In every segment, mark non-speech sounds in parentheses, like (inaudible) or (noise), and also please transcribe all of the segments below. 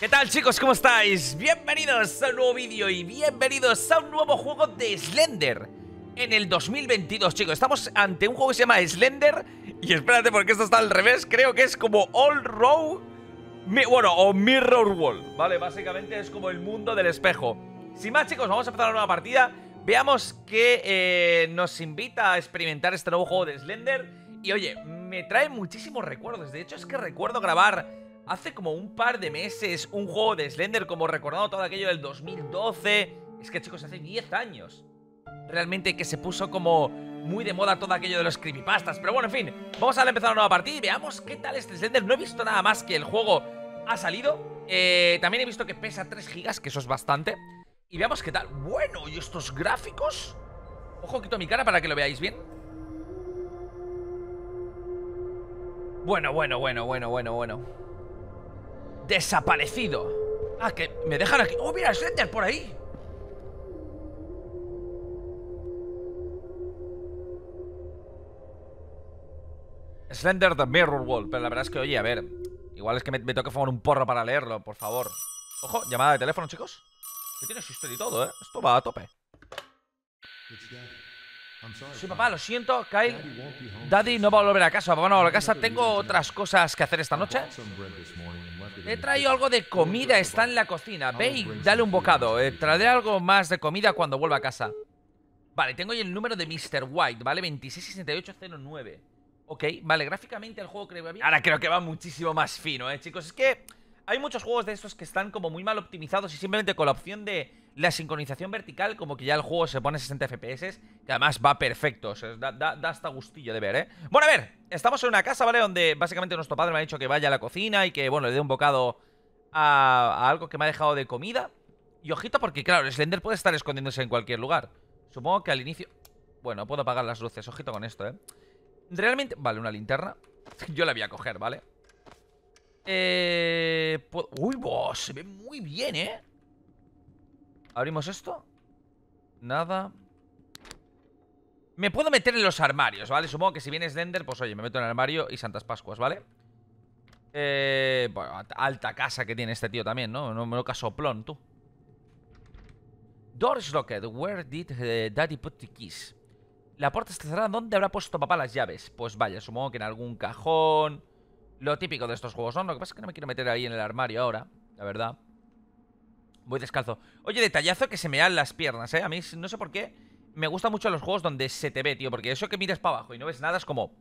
¿Qué tal chicos? ¿Cómo estáis? Bienvenidos a un nuevo vídeo y bienvenidos a un nuevo juego de Slender en el 2022, chicos. Estamos ante un juego que se llama Slender y espérate porque esto está al revés, creo que es como All Row, bueno, o Mirror World. ¿vale? Básicamente es como el mundo del espejo. Sin más chicos, vamos a empezar una nueva partida Veamos que eh, nos invita a experimentar este nuevo juego de Slender. Y oye, me trae muchísimos recuerdos. De hecho, es que recuerdo grabar hace como un par de meses un juego de Slender, como recordado todo aquello del 2012. Es que, chicos, hace 10 años. Realmente que se puso como muy de moda todo aquello de los creepypastas. Pero bueno, en fin, vamos a empezar una nueva partida y veamos qué tal este Slender. No he visto nada más que el juego ha salido. Eh, también he visto que pesa 3 gigas, que eso es bastante. Y veamos qué tal. Bueno, y estos gráficos. Ojo, quito mi cara para que lo veáis bien. Bueno, bueno, bueno, bueno, bueno, bueno. Desaparecido. Ah, que me dejan aquí. Oh, mira, Slender por ahí. Slender the Mirror Wall. Pero la verdad es que, oye, a ver. Igual es que me, toca que fumar un porro para leerlo, por favor. Ojo, llamada de teléfono, chicos. Que tiene su y todo, ¿eh? Esto va a tope. Sí, papá, lo siento, Kyle. Daddy no va a volver a casa, papá a volver a casa. Tengo otras cosas que hacer esta noche. He traído algo de comida, está en la cocina. Ve y dale un bocado. Eh, traeré algo más de comida cuando vuelva a casa. Vale, tengo ahí el número de Mr. White, ¿vale? 266809. Ok, vale, gráficamente el juego creo que bien. Ahora creo que va muchísimo más fino, ¿eh, chicos? Es que hay muchos juegos de estos que están como muy mal optimizados y simplemente con la opción de la sincronización vertical, como que ya el juego se pone 60 FPS, que además va perfecto, o sea, da, hasta gustillo de ver, ¿eh? Bueno, a ver, estamos en una casa, ¿vale? Donde básicamente nuestro padre me ha dicho que vaya a la cocina y que, bueno, le dé un bocado a, a algo que me ha dejado de comida. Y ojito porque, claro, el Slender puede estar escondiéndose en cualquier lugar. Supongo que al inicio... Bueno, puedo apagar las luces, ojito con esto, ¿eh? Realmente... Vale, una linterna. (laughs) Yo la voy a coger, ¿vale? Eh, uy, se ve muy bien, ¿eh? Abrimos esto. Nada. Me puedo meter en los armarios, ¿vale? Supongo que si vienes Dender, pues oye, me meto en el armario y Santas Pascuas, ¿vale? Eh, bueno, alta casa que tiene este tío también, ¿no? No me lo casoplón, tú. Doors locked. Where did eh, daddy put the keys? La puerta está cerrada. ¿Dónde habrá puesto papá las llaves? Pues vaya, supongo que en algún cajón... Lo típico de estos juegos ¿no? Lo que pasa es que no me quiero meter ahí en el armario ahora, la verdad. Voy descalzo. Oye, detallazo que se me dan las piernas, ¿eh? A mí no sé por qué. Me gustan mucho los juegos donde se te ve, tío. Porque eso que miras para abajo y no ves nada es como...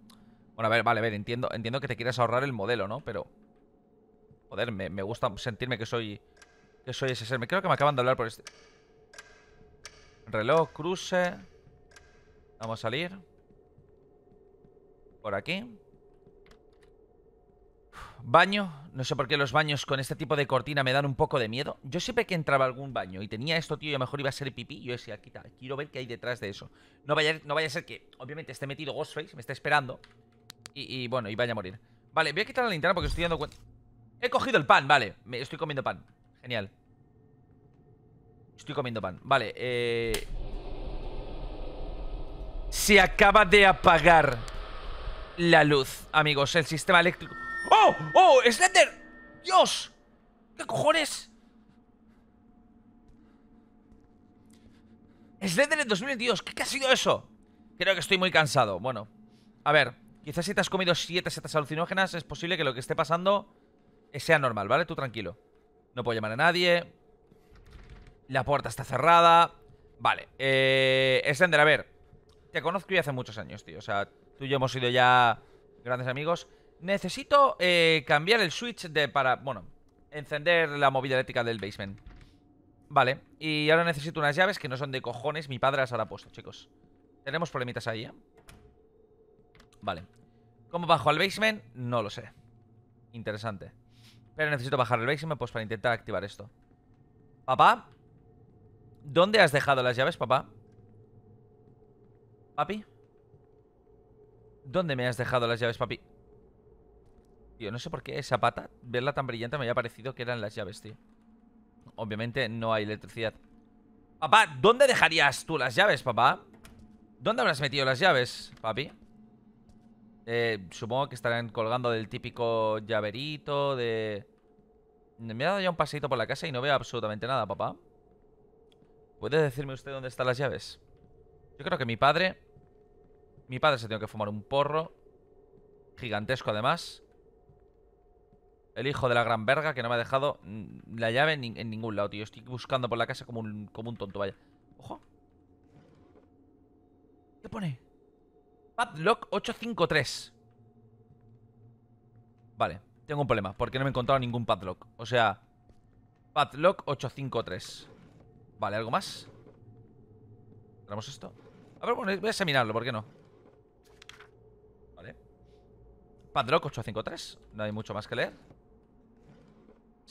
Bueno, a ver, vale, a ver. Entiendo, entiendo que te quieras ahorrar el modelo, ¿no? Pero... Joder, me, gusta sentirme que soy... Que soy ese ser. Me creo que me acaban de hablar por este... Reloj, cruce... Vamos a salir. Por aquí baño. No sé por qué los baños con este tipo de cortina me dan un poco de miedo. Yo siempre que entraba a algún baño y tenía esto, tío, y a lo mejor iba a ser pipí, yo decía, quita, quiero ver qué hay detrás de eso. No vaya, no vaya a ser que, obviamente, esté metido Ghostface, me está esperando. Y, bueno, y vaya a morir. Vale, voy a quitar la linterna porque estoy dando cuenta. He cogido el pan, vale. estoy comiendo pan. Genial. Estoy comiendo pan. Vale, eh... Se acaba de apagar la luz, amigos. El sistema eléctrico... ¡Oh! ¡Oh! ¡Slender! ¡Dios! ¿Qué cojones? Slender en 2022. ¿Qué, ha sido eso? Creo que estoy muy cansado. Bueno, a ver. Quizás si te has comido Siete setas alucinógenas, es posible que lo que esté pasando sea normal, ¿vale? Tú tranquilo. No puedo llamar a nadie. La puerta está cerrada. Vale. Eh, Slender, a ver. Te conozco ya hace muchos años, tío. O sea, tú y yo hemos sido ya grandes amigos. Necesito eh, cambiar el switch de para... Bueno, encender la movida eléctrica del basement. Vale, y ahora necesito unas llaves que no son de cojones. Mi padre las habrá puesto, chicos. Tenemos problemitas ahí, ¿eh? Vale. ¿Cómo bajo al basement? No lo sé. Interesante. Pero necesito bajar al basement pues para intentar activar esto. Papá. ¿Dónde has dejado las llaves, papá? Papi. ¿Dónde me has dejado las llaves, papi? no sé por qué esa pata, verla tan brillante, me había parecido que eran las llaves, tío. Obviamente no hay electricidad. Papá, ¿dónde dejarías tú las llaves, papá? ¿Dónde habrás metido las llaves, papi? Eh, supongo que estarán colgando del típico llaverito de... Me ha dado ya un paseito por la casa y no veo absolutamente nada, papá. ¿Puede decirme usted dónde están las llaves? Yo creo que mi padre... Mi padre se tiene que fumar un porro. Gigantesco, además. El hijo de la gran verga que no me ha dejado la llave en ningún lado, tío. Estoy buscando por la casa como un, como un tonto, vaya. ¡Ojo! ¿Qué pone? Padlock 853. Vale, tengo un problema porque no me he encontrado ningún padlock. O sea, padlock 853. Vale, ¿algo más? ¿Tenemos esto? A ver, bueno, voy a examinarlo, ¿por qué no? Vale. Padlock 853. No hay mucho más que leer.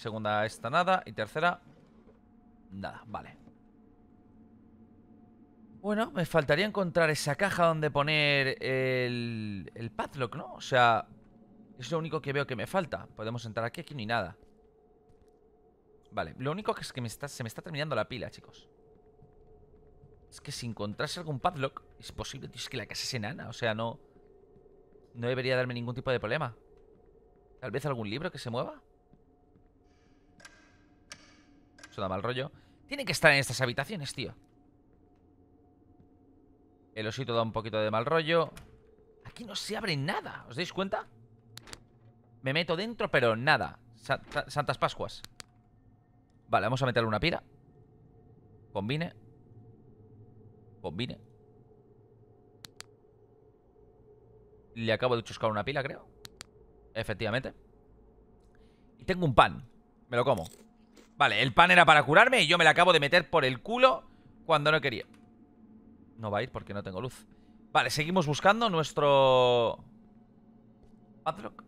Segunda esta nada. Y tercera, nada. Vale. Bueno, me faltaría encontrar esa caja donde poner el, el padlock, ¿no? O sea, es lo único que veo que me falta. Podemos entrar aquí, aquí ni hay nada. Vale, lo único que es que me se me está terminando la pila, chicos. Es que si encontrase algún padlock, es posible, tío, es que la casa es enana, o sea, no... No debería darme ningún tipo de problema. Tal vez algún libro que se mueva. da mal rollo. tiene que estar en estas habitaciones, tío. El osito da un poquito de mal rollo. Aquí no se abre nada. ¿Os dais cuenta? Me meto dentro, pero nada. Santas Pascuas. Vale, vamos a meterle una pira. Combine. Combine. Le acabo de chuscar una pila, creo. Efectivamente. Y tengo un pan. Me lo como. Vale, el pan era para curarme y yo me la acabo de meter por el culo cuando no quería. No va a ir porque no tengo luz. Vale, seguimos buscando nuestro... Padlock.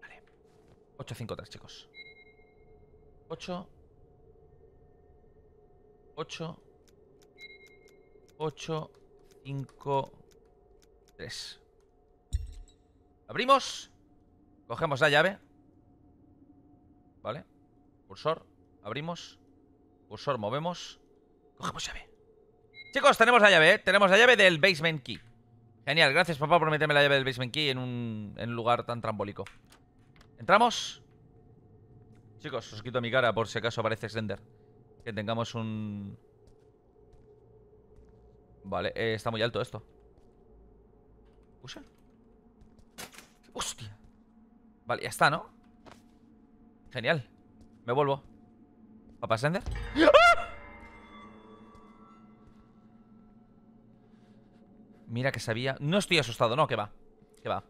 Vale. 853, chicos. 8. 8. 8, 5, 3. Abrimos. Cogemos la llave. Vale. Cursor. Abrimos. Cursor, movemos. Cogemos llave. Chicos, tenemos la llave, ¿eh? Tenemos la llave del basement key. Genial, gracias papá por meterme la llave del basement key en un, lugar tan trambólico. Entramos. Chicos, os quito mi cara por si acaso aparece extender, Que tengamos un... Vale, eh, está muy alto esto. ¿Usa? ¡Hostia! Vale, ya está, ¿no? Genial. Me vuelvo. ¿Papá Slender? ¡Ah! Mira que sabía. No estoy asustado, no, que va. Que va.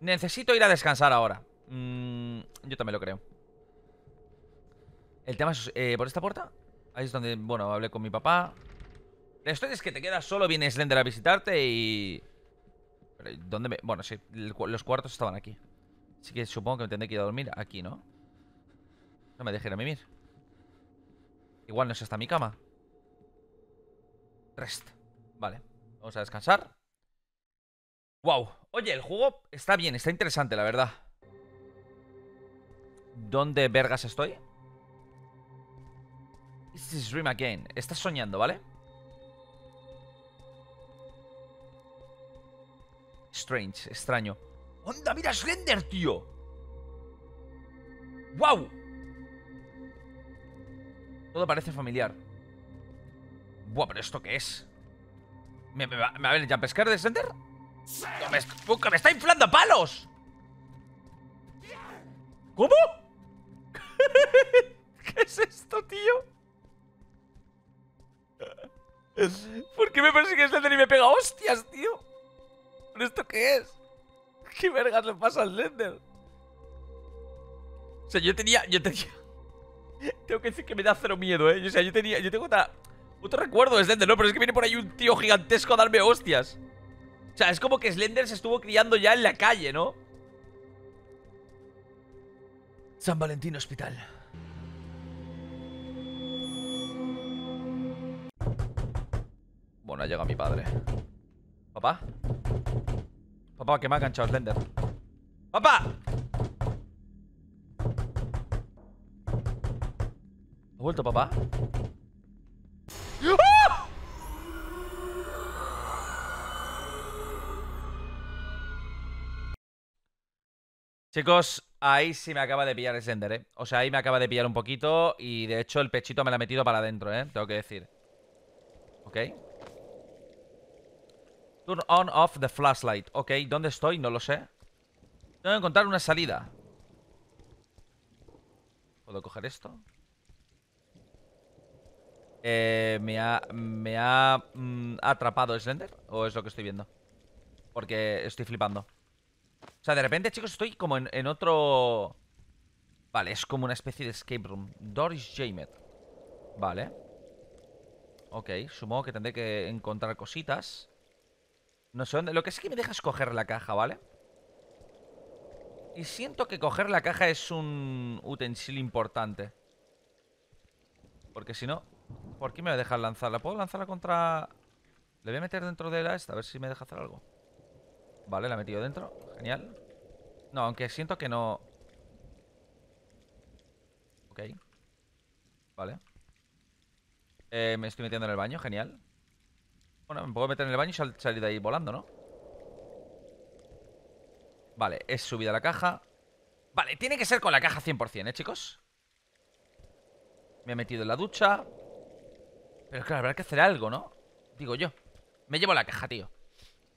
Necesito ir a descansar ahora. Mm, yo también lo creo. El tema es. Eh, ¿Por esta puerta? Ahí es donde, bueno, hablé con mi papá. La historia es que te quedas solo, viene Slender a visitarte y. ¿Dónde me.? Bueno, sí, los cuartos estaban aquí. Así que supongo que me tendré que ir a dormir aquí, ¿no? No me ir a vivir Igual no es hasta mi cama. Rest. Vale. Vamos a descansar. ¡Wow! Oye, el juego está bien, está interesante, la verdad. ¿Dónde vergas estoy? This is Dream Again. Estás soñando, ¿vale? Strange, extraño. ¡Onda, mira Slender, tío! ¡Wow! Todo parece familiar. Buah, pero ¿esto qué es? ¿Me, va a ver, ya pescar de Slender? ¡uh, me, está inflando palos! ¿Cómo? (laughs) ¿Qué es esto, tío? ¿Por qué me persigue Slender y me pega hostias, tío? ¿Pero esto qué es? (laughs) ¿Qué vergas le pasa a Slender? O sea, yo tenía. Yo tenía. (laughs) Tengo que decir que me da cero miedo, eh. O sea, yo tenía. Yo tengo otra. Otro recuerdo de Slender, ¿no? Pero es que viene por ahí un tío gigantesco a darme hostias. O sea, es como que Slender se estuvo criando ya en la calle, ¿no? San Valentín Hospital. Bueno, ha llegado mi padre. ¿Papá? Papá, que me ha el sender ¡Papá! ¿Ha vuelto papá? Chicos, ahí sí me acaba de pillar el sender, ¿eh? O sea, ahí me acaba de pillar un poquito y de hecho el pechito me lo ha metido para adentro, ¿eh? Tengo que decir. ¿Ok? Turn on off the flashlight. Ok, ¿dónde estoy? No lo sé. Tengo que encontrar una salida. ¿Puedo coger esto? Eh, ¿Me ha, me ha mm, atrapado Slender? ¿O es lo que estoy viendo? Porque estoy flipando. O sea, de repente, chicos, estoy como en, en otro... Vale, es como una especie de escape room. Doris Jamet. Vale. Ok, supongo que tendré que encontrar cositas. No sé dónde. Lo que sí que me deja es coger la caja, ¿vale? Y siento que coger la caja es un utensilio importante. Porque si no... ¿Por qué me va a dejar lanzarla? ¿Puedo lanzarla contra...? Le voy a meter dentro de la esta, a ver si me deja hacer algo. Vale, la he metido dentro. Genial. No, aunque siento que no... Ok. Vale. Eh, me estoy metiendo en el baño, genial. Bueno, me puedo meter en el baño y salir de ahí volando, ¿no? Vale, es a la caja Vale, tiene que ser con la caja 100%, ¿eh, chicos? Me he metido en la ducha Pero claro, habrá que hacer algo, ¿no? Digo yo Me llevo la caja, tío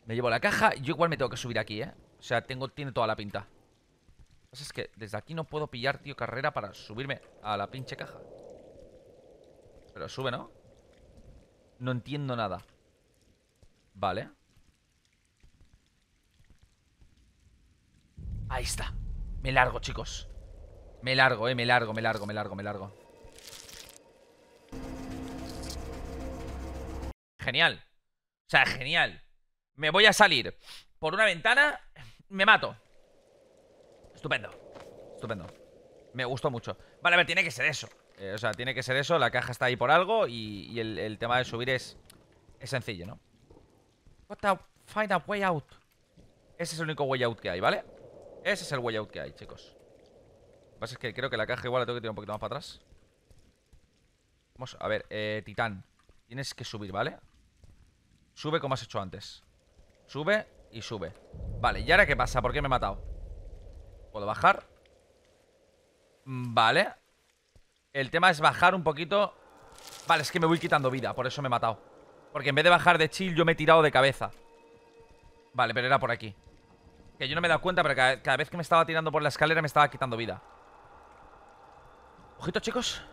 Me llevo la caja Yo igual me tengo que subir aquí, ¿eh? O sea, tengo, tiene toda la pinta Lo que pasa es que desde aquí no puedo pillar, tío, carrera Para subirme a la pinche caja Pero sube, ¿no? No entiendo nada Vale. Ahí está. Me largo, chicos. Me largo, eh. Me largo, me largo, me largo, me largo. Genial. O sea, genial. Me voy a salir por una ventana. Me mato. Estupendo. Estupendo. Me gustó mucho. Vale, a ver, tiene que ser eso. Eh, o sea, tiene que ser eso. La caja está ahí por algo. Y, el, el tema de subir es, es sencillo, ¿no? What the... Find a way out. Ese es el único way out que hay, ¿vale? Ese es el way out que hay, chicos. Lo que pasa es que creo que la caja igual la tengo que tirar un poquito más para atrás. Vamos, a ver, eh, Titán. Tienes que subir, ¿vale? Sube como has hecho antes. Sube y sube. Vale, ¿y ahora qué pasa? ¿Por qué me he matado? ¿Puedo bajar? Vale. El tema es bajar un poquito. Vale, es que me voy quitando vida, por eso me he matado. Porque en vez de bajar de chill, yo me he tirado de cabeza. Vale, pero era por aquí. Que yo no me he dado cuenta, pero cada, vez que me estaba tirando por la escalera me estaba quitando vida. Ojito, chicos.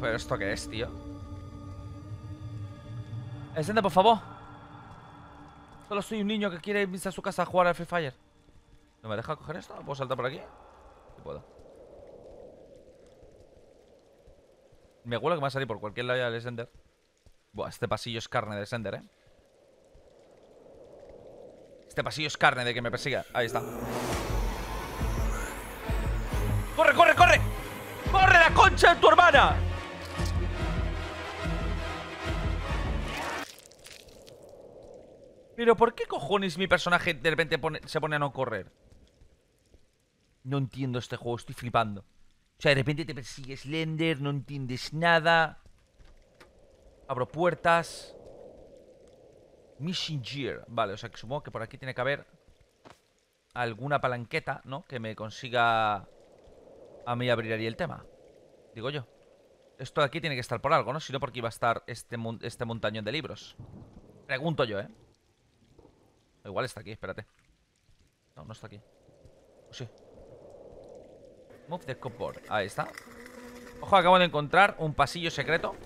¿Pero esto qué es, tío? Enciende, por favor. Solo soy un niño que quiere ir a su casa a jugar al Free Fire. ¿No me deja coger esto? ¿Puedo saltar por aquí? Sí puedo. Me acuerdo que me va a salir por cualquier lado del Sender. Buah, este pasillo es carne de Sender, ¿eh? Este pasillo es carne de que me persiga. Ahí está. ¡Corre, corre, corre! ¡Corre la concha de tu hermana! Pero ¿por qué cojones mi personaje de repente se pone a no correr? No entiendo este juego, estoy flipando. O sea, de repente te persigues, Lender, no entiendes nada. Abro puertas. Mission Gear. Vale, o sea que supongo que por aquí tiene que haber alguna palanqueta, ¿no? Que me consiga a mí abrir ahí el tema. Digo yo. Esto de aquí tiene que estar por algo, ¿no? Si no, porque iba a estar este, este montañón de libros. Pregunto yo, ¿eh? Igual está aquí, espérate. No, no está aquí. sí? Move the cupboard. Ahí está. Ojo, acabo de encontrar un pasillo secreto.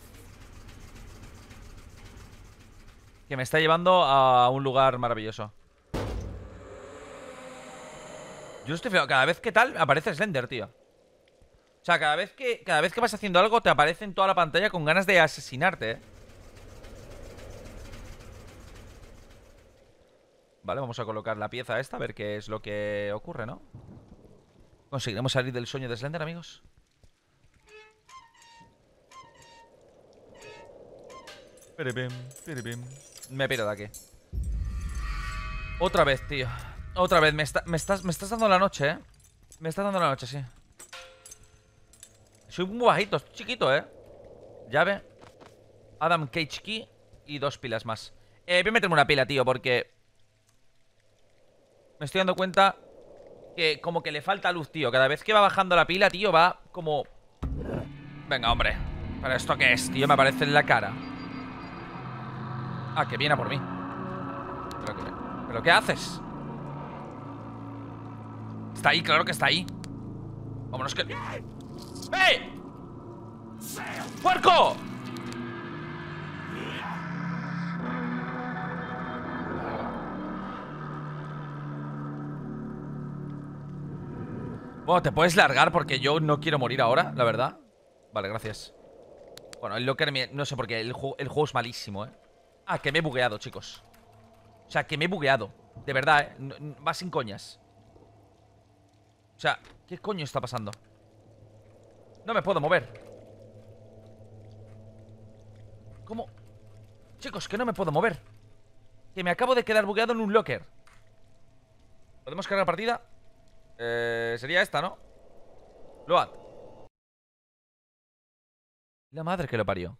Que me está llevando a un lugar maravilloso. Yo estoy fijado, Cada vez que tal, aparece Slender, tío. O sea, cada vez que, cada vez que vas haciendo algo, te aparece en toda la pantalla con ganas de asesinarte, eh. Vale, vamos a colocar la pieza esta, a ver qué es lo que ocurre, ¿no? ¿Conseguiremos salir del sueño de Slender, amigos? Me piro de aquí. Otra vez, tío. Otra vez. Me, estás, me estás dando la noche, ¿eh? Me estás dando la noche, sí. Soy muy bajito, chiquito, ¿eh? Llave. Adam Cage Key y dos pilas más. Eh, voy a meterme una pila, tío, porque... Me estoy dando cuenta que como que le falta luz, tío. Cada vez que va bajando la pila, tío, va como... Venga, hombre. ¿Pero esto qué es, tío? Me aparece en la cara. Ah, que viene a por mí. ¿Pero qué, haces? Está ahí, claro que está ahí. Vámonos que... ¡Ey! ¡Puerco! te puedes largar porque yo no quiero morir ahora, la verdad Vale, gracias Bueno, el Locker, no sé por qué, el, juego es malísimo, eh Ah, que me he bugueado, chicos O sea, que me he bugueado De verdad, eh, va sin coñas O sea, ¿qué coño está pasando? No me puedo mover ¿Cómo? Chicos, que no me puedo mover Que me acabo de quedar bugueado en un locker ¿Podemos cargar partida? Eh, sería esta, ¿no? Load. La madre que lo parió.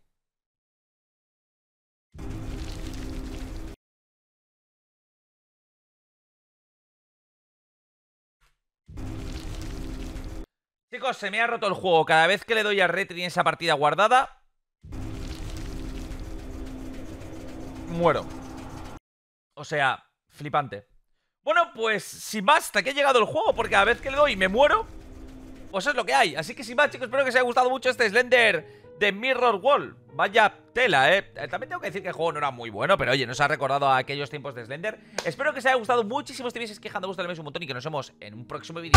Chicos, se me ha roto el juego. Cada vez que le doy a red En esa partida guardada. Muero. O sea, flipante. Bueno, pues sin más, hasta que ha llegado el juego Porque a vez que le doy me muero Pues es lo que hay, así que sin más chicos, espero que os haya gustado mucho este Slender de Mirror Wall Vaya tela, ¿eh? eh También tengo que decir que el juego no era muy bueno Pero oye, nos ha recordado a aquellos tiempos de Slender Espero que os haya gustado muchísimo, si estuvieseis quejando, gusta un montón Y que nos vemos en un próximo vídeo